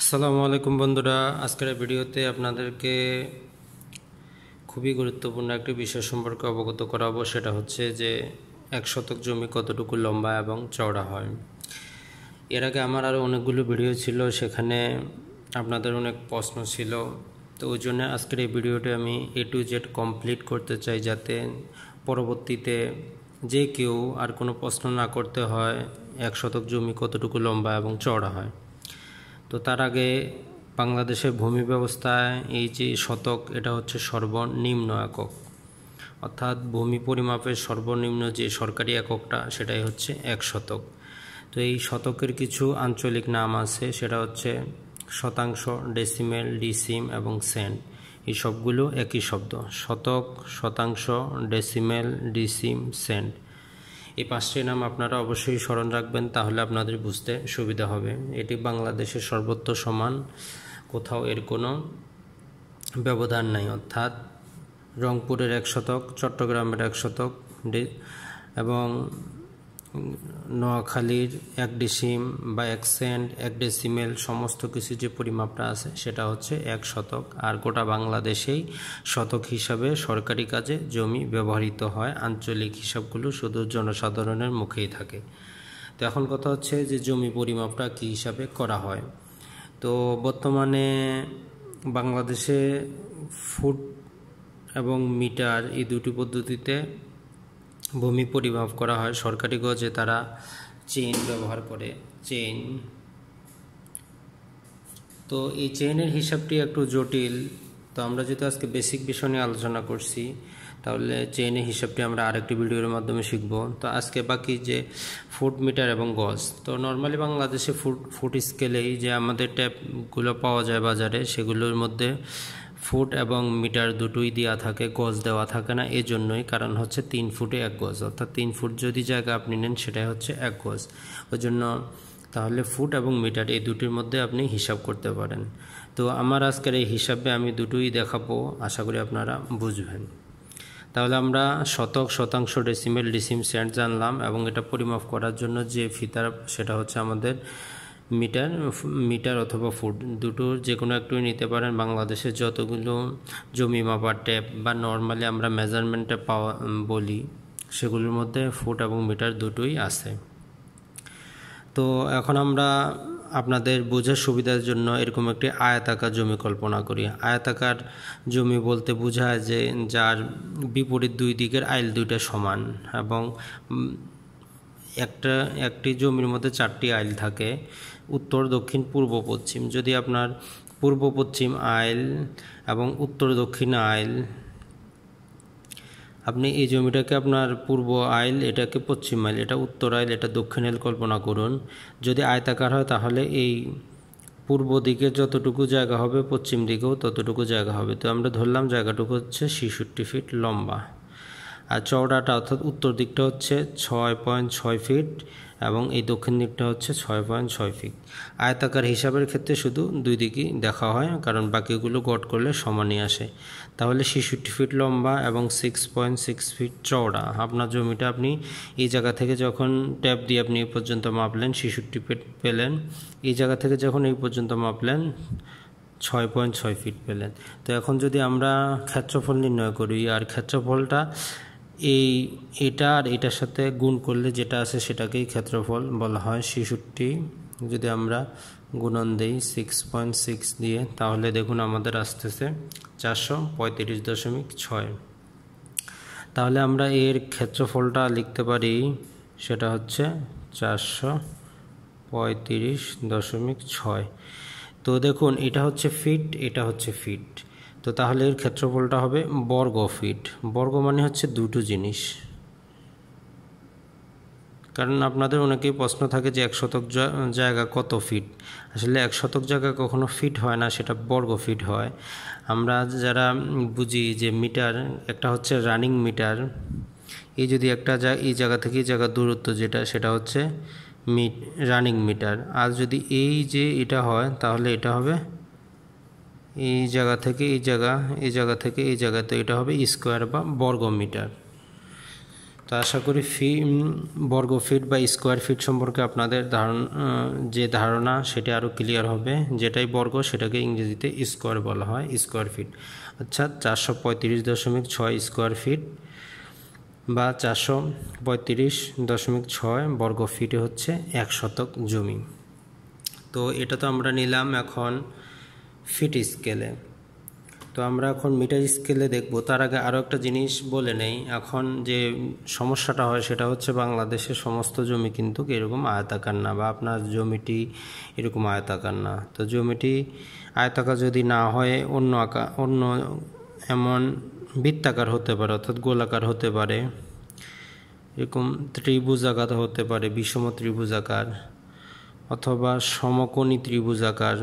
আসসালামু আলাইকুম বন্ধুরা আজকের ভিডিওতে আপনাদেরকে খুবই গুরুত্বপূর্ণ একটি বিষয় সম্পর্কে অবগত করাবো সেটা হচ্ছে যে এক শতক জমি কতটুকু লম্বা এবং চওড়া হয় এর আগে আমার আরও অনেকগুলো ভিডিও ছিল সেখানে আপনাদের অনেক প্রশ্ন ছিল তো ওই জন্য আজকের এই ভিডিওটি আমি এ টু জেড কমপ্লিট করতে চাই যাতে পরবর্তীতে যে কেউ আর কোনো প্রশ্ন না করতে হয় এক শতক জমি কতটুকু লম্বা এবং চওড়া হয় তো তার আগে বাংলাদেশের ভূমি ব্যবস্থায় এই যে শতক এটা হচ্ছে সর্বনিম্ন একক অর্থাৎ ভূমি পরিমাপের সর্বনিম্ন যে সরকারি এককটা সেটাই হচ্ছে এক শতক তো এই শতকের কিছু আঞ্চলিক নাম আছে সেটা হচ্ছে শতাংশ ডেসিমেল ডিসিম এবং সেন্ট এই সবগুলো একই শব্দ শতক শতাংশ ডেসিমেল ডিসিম সেন্ট এই পাঁচটি নাম আপনারা অবশ্যই স্মরণ রাখবেন তাহলে আপনাদের বুঝতে সুবিধা হবে এটি বাংলাদেশের সর্বত্র সমান কোথাও এর কোনো ব্যবধান নাই অর্থাৎ রংপুরের এক শতক চট্টগ্রামের এক শতক এবং নোয়াখালীর এক ডিসিম বা এক সেন্ট এক ডেসিমেল সমস্ত কিছু যে পরিমাপটা আছে সেটা হচ্ছে এক শতক আর গোটা বাংলাদেশেই শতক হিসাবে সরকারি কাজে জমি ব্যবহৃত হয় আঞ্চলিক হিসাবগুলো শুধু জনসাধারণের মুখেই থাকে তো এখন কথা হচ্ছে যে জমি পরিমাপটা কী হিসাবে করা হয় তো বর্তমানে বাংলাদেশে ফুট এবং মিটার এই দুটি পদ্ধতিতে ভূমি পরিমাপ করা হয় সরকারি গজে তারা চেইন ব্যবহার করে চেইন তো এই চেইনের হিসাবটি একটু জটিল তো আমরা যেহেতু আজকে বেসিক বিষয় নিয়ে আলোচনা করছি তাহলে চেইনের হিসাবটি আমরা আরেকটি ভিডিওর মাধ্যমে শিখব তো আজকে বাকি যে ফুট মিটার এবং গজ তো নর্মালি বাংলাদেশে ফুট ফুট স্কেলেই যে আমাদের ট্যাপগুলো পাওয়া যায় বাজারে সেগুলোর মধ্যে ফুট এবং মিটার দুটোই দেওয়া থাকে গজ দেওয়া থাকে না এজন্যই কারণ হচ্ছে তিন ফুটে এক গজ অর্থাৎ তিন ফুট যদি জায়গা আপনি নেন সেটাই হচ্ছে এক গজ ওই জন্য তাহলে ফুট এবং মিটার এই দুটির মধ্যে আপনি হিসাব করতে পারেন তো আমার আজকের এই হিসাবে আমি দুটোই দেখাবো আশা করি আপনারা বুঝবেন তাহলে আমরা শতক শতাংশ ডেসিমেল ডিসিম সেন্ট জানলাম এবং এটা পরিমাপ করার জন্য যে ফিতার সেটা হচ্ছে আমাদের মিটার মিটার অথবা ফুট দুটোর যে কোনো একটুই নিতে পারেন বাংলাদেশে যতগুলো জমি মাপার ট্যাপ বা নর্মালি আমরা মেজারমেন্টে পাওয়া বলি সেগুলোর মধ্যে ফুট এবং মিটার দুটোই আছে তো এখন আমরা আপনাদের বোঝার সুবিধার জন্য এরকম একটি আয়তাকার জমি কল্পনা করি আয়তাকার জমি বলতে বোঝায় যে যার বিপরীত দুই দিকের আইল দুইটা সমান এবং একটা একটি জমির মধ্যে চারটি আইল থাকে উত্তর দক্ষিণ পূর্ব পশ্চিম যদি আপনার পূর্ব পশ্চিম আইল এবং উত্তর দক্ষিণ আইল আপনি এই জমিটাকে আপনার পূর্ব আইল এটাকে পশ্চিম আইল এটা উত্তর আইল এটা দক্ষিণ আইল কল্পনা করুন যদি আয়তাকার হয় তাহলে এই পূর্ব দিকে যতটুকু জায়গা হবে পশ্চিম দিকেও ততটুকু জায়গা হবে তো আমরা ধরলাম জায়গাটুকু হচ্ছে ছেষট্টি ফিট লম্বা আর চওড়াটা অর্থাৎ উত্তর দিকটা হচ্ছে ছয় পয়েন্ট ছয় ফিট এবং এই দক্ষিণ দিকটা হচ্ছে ছয় পয়েন্ট ছয় ফিট আয়তাকার হিসাবের ক্ষেত্রে শুধু দুই দিকই দেখা হয় কারণ বাকিগুলো গট করলে সমানই আসে তাহলে ছেষট্টি ফিট লম্বা এবং সিক্স পয়েন্ট সিক্স ফিট চওড়া আপনার জমিটা আপনি এই জায়গা থেকে যখন ট্যাপ দিয়ে আপনি এই পর্যন্ত মাপলেন ছেষট্টি ফিট পেলেন এই জায়গা থেকে যখন এই পর্যন্ত মাপলেন ছয় পয়েন্ট ছয় ফিট পেলেন তো এখন যদি আমরা ক্ষেত্রফল নির্ণয় করি আর ক্ষেত্রফলটা এই এটা আর এটার সাথে গুণ করলে যেটা আছে সেটাকেই ক্ষেত্রফল বলা হয় শিশুটি যদি আমরা গুণন দিই সিক্স পয়েন্ট সিক্স দিয়ে তাহলে দেখুন আমাদের আসতেছে চারশো পঁয়ত্রিশ দশমিক ছয় তাহলে আমরা এর ক্ষেত্রফলটা লিখতে পারি সেটা হচ্ছে চারশো পঁয়ত্রিশ দশমিক ছয় তো দেখুন এটা হচ্ছে ফিট এটা হচ্ছে ফিট তো তাহলে এর ক্ষেত্রফলটা হবে বর্গ ফিট বর্গ মানে হচ্ছে দুটো জিনিস কারণ আপনাদের অনেকেই প্রশ্ন থাকে যে এক শতক জায়গা কত ফিট আসলে এক শতক জায়গা কখনো ফিট হয় না সেটা বর্গ ফিট হয় আমরা যারা বুঝি যে মিটার একটা হচ্ছে রানিং মিটার এই যদি একটা এই জায়গা থেকে এই জায়গা দূরত্ব যেটা সেটা হচ্ছে মিট রানিং মিটার আর যদি এই যে এটা হয় তাহলে এটা হবে এই জায়গা থেকে এই জায়গা এই জায়গা থেকে এই জায়গা তো এটা হবে স্কোয়ার বা বর্গ মিটার তো আশা করি ফি বর্গ ফিট বা স্কোয়ার ফিট সম্পর্কে আপনাদের ধারণা যে ধারণা সেটা আরও ক্লিয়ার হবে যেটাই বর্গ সেটাকে ইংরেজিতে স্কোয়ার বলা হয় স্কোয়ার ফিট আচ্ছা চারশো পঁয়ত্রিশ দশমিক ছয় স্কোয়ার ফিট বা চারশো পঁয়ত্রিশ দশমিক ছয় বর্গ ফিটে হচ্ছে এক শতক জমি তো এটা তো আমরা নিলাম এখন ফিট স্কেলে তো আমরা এখন মিটার স্কেলে দেখব তার আগে আরও একটা জিনিস বলে নেই এখন যে সমস্যাটা হয় সেটা হচ্ছে বাংলাদেশের সমস্ত জমি কিন্তু এরকম আয়তাকার না বা আপনার জমিটি এরকম আয়তাকার না তো জমিটি আয়তাকার যদি না হয় অন্য আঁকা অন্য এমন বৃত্তাকার হতে পারে অর্থাৎ গোলাকার হতে পারে এরকম ত্রিভুজ হতে পারে বিষম ত্রিভুজ আকার অথবা সমকোণী ত্রিভুজ আকার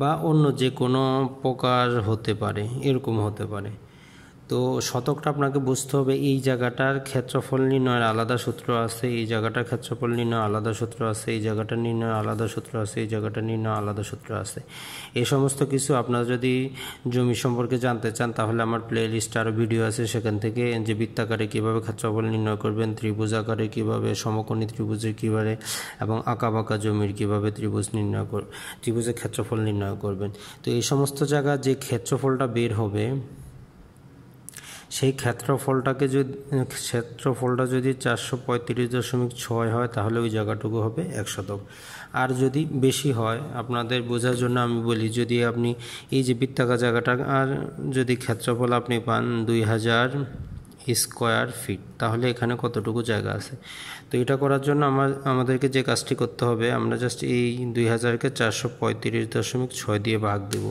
বা অন্য যে কোনো প্রকার হতে পারে এরকম হতে পারে তো শতকটা আপনাকে বুঝতে হবে এই জায়গাটার ক্ষেত্রফল নির্ণয়ের আলাদা সূত্র আছে এই জায়গাটার ক্ষেত্রফল নির্ণয় আলাদা সূত্র আছে এই জায়গাটা নির্ণয় আলাদা সূত্র আছে এই জায়গাটা নির্ণয় আলাদা সূত্র আছে এই সমস্ত কিছু আপনারা যদি জমি সম্পর্কে জানতে চান তাহলে আমার প্লে লিস্টে আরও ভিডিও আছে সেখান থেকে যে বৃত্তাকারে কীভাবে ক্ষেত্রফল নির্ণয় করবেন ত্রিভুজ আকারে কীভাবে সমকোণী ত্রিভুজে কীভাবে এবং আঁকা বাঁকা জমির কীভাবে ত্রিভুজ নির্ণয় কর ত্রিভুজের ক্ষেত্রফল নির্ণয় করবেন তো এই সমস্ত জায়গা যে ক্ষেত্রফলটা বের হবে সেই ক্ষেত্রফলটাকে যদি ক্ষেত্রফলটা যদি চারশো পঁয়ত্রিশ দশমিক ছয় হয় তাহলে ওই জায়গাটুকু হবে এক শতক আর যদি বেশি হয় আপনাদের বোঝার জন্য আমি বলি যদি আপনি এই যে বৃত্তাকার জায়গাটা আর যদি ক্ষেত্রফল আপনি পান দুই হাজার স্কোয়ার ফিট তাহলে এখানে কতটুকু জায়গা আছে তো এটা করার জন্য আমার আমাদেরকে যে কাজটি করতে হবে আমরা জাস্ট এই দুই হাজারকে চারশো পঁয়ত্রিশ দশমিক ছয় দিয়ে ভাগ দেবো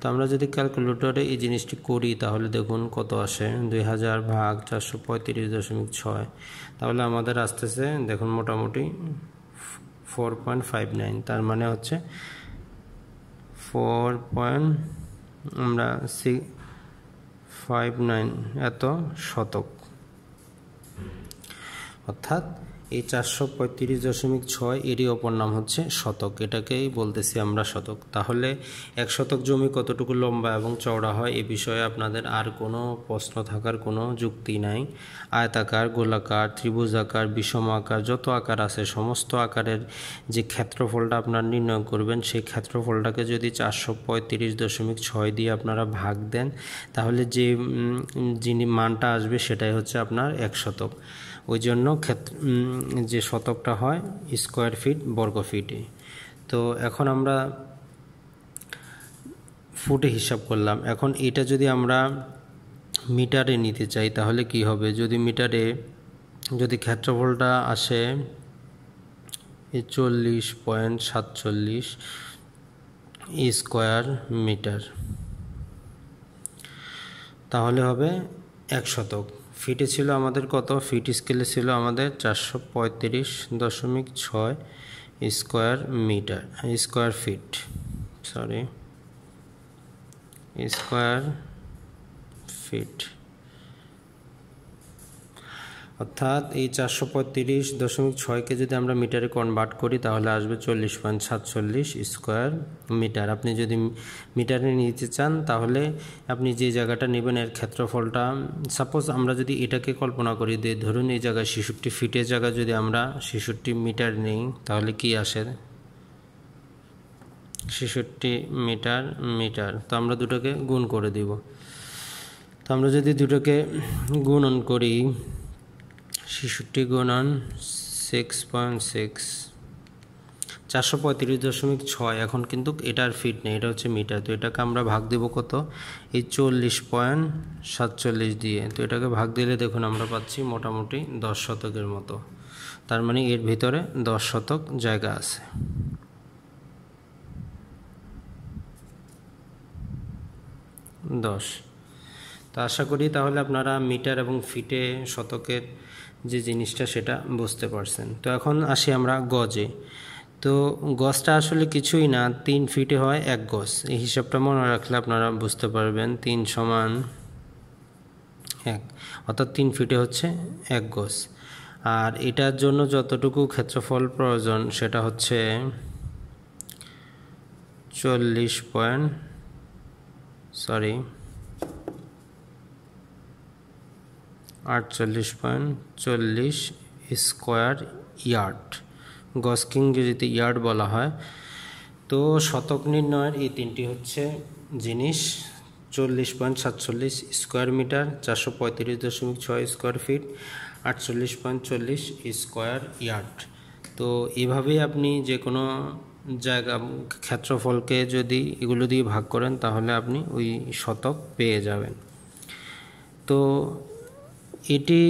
তো আমরা যদি ক্যালকুলেটরে এই জিনিসটি করি তাহলে দেখুন কত আসে দুই হাজার ভাগ চারশো পঁয়ত্রিশ দশমিক ছয় তাহলে আমাদের আসতেছে দেখুন মোটামুটি ফোর পয়েন্ট ফাইভ নাইন তার মানে হচ্ছে ফোর পয়েন্ট আমরা সিক্স ফাইভ নাইন এত শতক অর্থাৎ এই চারশো পঁয়ত্রিশ দশমিক ছয় এরই অপর নাম হচ্ছে শতক এটাকেই বলতেছি আমরা শতক তাহলে এক শতক জমি কতটুকু লম্বা এবং চওড়া হয় এ বিষয়ে আপনাদের আর কোনো প্রশ্ন থাকার কোনো যুক্তি নাই আয়তাকার গোলাকার ত্রিভুজাকার বিষম আকার যত আকার আছে সমস্ত আকারের যে ক্ষেত্রফলটা আপনার নির্ণয় করবেন সেই ক্ষেত্রফলটাকে যদি চারশো পঁয়ত্রিশ দশমিক ছয় দিয়ে আপনারা ভাগ দেন তাহলে যে যিনি মানটা আসবে সেটাই হচ্ছে আপনার এক শতক ওই জন্য ক্ষেত্র যে শতকটা হয় স্কোয়ার ফিট বর্গ ফিটে তো এখন আমরা ফুটে হিসাব করলাম এখন এটা যদি আমরা মিটারে নিতে চাই তাহলে কি হবে যদি মিটারে যদি ক্ষেত্রফলটা আসে চল্লিশ পয়েন্ট সাতচল্লিশ স্কোয়ার মিটার তাহলে হবে এক শতক ফিটে ছিল আমাদের কত ফিট স্কেলে ছিল আমাদের চারশো পঁয়ত্রিশ দশমিক ছয় square metre square feet sorry square feet অর্থাৎ এই চারশো পঁয়ত্রিশ দশমিক ছয়কে যদি আমরা মিটারে কনভার্ট করি তাহলে আসবে চল্লিশ পয়েন্ট সাতচল্লিশ স্কোয়ার মিটার আপনি যদি মিটারে নিতে চান তাহলে আপনি যে জায়গাটা নেবেন এর ক্ষেত্রফলটা সাপোজ আমরা যদি এটাকে কল্পনা করি যে ধরুন এই জায়গায় ছেষট্টি ফিটের জায়গায় যদি আমরা ছেষট্টি মিটার নিই তাহলে কি আসে ছেষট্টি মিটার মিটার তো আমরা দুটোকে গুণ করে দিব তো আমরা যদি দুটোকে গুণন করি ছেষট্টি গুণন সিক্স পয়েন্ট সিক্স চারশো পঁয়ত্রিশ দশমিক ছয় এখন কিন্তু এটার ফিট নেই এটা হচ্ছে মিটার তো এটাকে আমরা ভাগ দেব কত এই চল্লিশ পয়েন্ট সাতচল্লিশ দিয়ে তো এটাকে ভাগ দিলে দেখুন আমরা পাচ্ছি মোটামুটি দশ শতকের মতো তার মানে এর ভিতরে দশ শতক জায়গা আছে দশ তো আশা করি তাহলে আপনারা মিটার এবং ফিটে শতকের যে জিনিসটা সেটা বুঝতে পারছেন তো এখন আসি আমরা গজে তো গজটা আসলে কিছুই না তিন ফিটে হয় এক গজ এই হিসাবটা মনে রাখলে আপনারা বুঝতে পারবেন তিন সমান এক অর্থাৎ তিন ফিটে হচ্ছে এক গজ আর এটার জন্য যতটুকু ক্ষেত্রফল প্রয়োজন সেটা হচ্ছে চল্লিশ পয়েন্ট সরি আটচল্লিশ পয়েন্ট চল্লিশ স্কোয়ার ইয়ার্ড গজকে যদি ইয়ার্ড বলা হয় তো শতক নির্ণয়ের এই তিনটি হচ্ছে জিনিস চল্লিশ পয়েন্ট সাতচল্লিশ স্কোয়ার মিটার চারশো পঁয়ত্রিশ দশমিক ছয় স্কোয়ার ফিট আটচল্লিশ পয়েন্ট চল্লিশ স্কোয়ার ইয়ার্ড তো এভাবেই আপনি যে কোনো জায়গা ক্ষেত্রফলকে যদি এগুলো দিয়ে ভাগ করেন তাহলে আপনি ওই শতক পেয়ে যাবেন তো এটি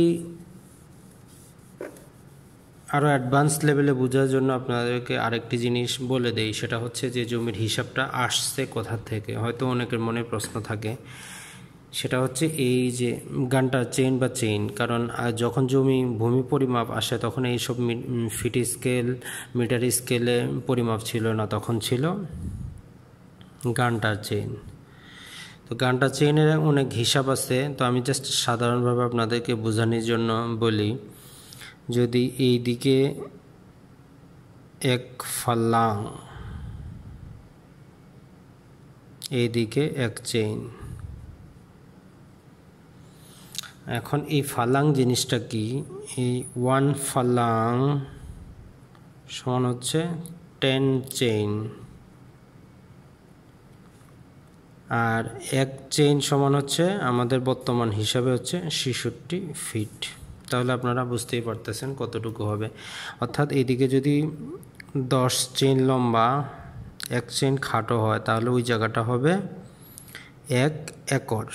আরও অ্যাডভান্স লেভেলে বোঝার জন্য আপনাদেরকে আরেকটি জিনিস বলে দেই সেটা হচ্ছে যে জমির হিসাবটা আসছে কোথা থেকে হয়তো অনেকের মনে প্রশ্ন থাকে সেটা হচ্ছে এই যে গানটা চেইন বা চেইন কারণ যখন জমি ভূমি পরিমাপ আসে তখন এইসব ফিট স্কেল মিটার স্কেলে পরিমাপ ছিল না তখন ছিল গানটার চেইন তো গানটা চেইনের অনেক হিসাব আছে তো আমি জাস্ট সাধারণভাবে আপনাদেরকে বোঝানোর জন্য বলি যদি এই দিকে এক ফাল্লাং দিকে এক চেইন এখন এই ফালাং জিনিসটা কি এই ওয়ান ফালাং সমান হচ্ছে টেন চেইন আর এক চেইন সমান হচ্ছে আমাদের বর্তমান হিসাবে হচ্ছে ছেষট্টি ফিট তাহলে আপনারা বুঝতেই পারতেছেন কতটুকু হবে অর্থাৎ এদিকে যদি দশ চেইন লম্বা এক চেইন খাটো হয় তাহলে ওই জায়গাটা হবে এক একর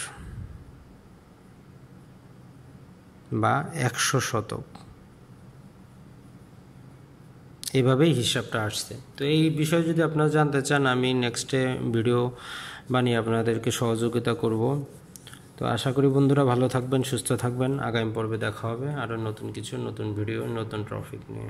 বা একশো শতক এভাবেই হিসাবটা আসছে তো এই বিষয়ে যদি আপনারা জানতে চান আমি নেক্সটে ভিডিও বানিয়ে আপনাদেরকে সহযোগিতা করব তো আশা করি বন্ধুরা ভালো থাকবেন সুস্থ থাকবেন আগামী পর্বে দেখা হবে আরও নতুন কিছু নতুন ভিডিও নতুন ট্রফিক নিয়ে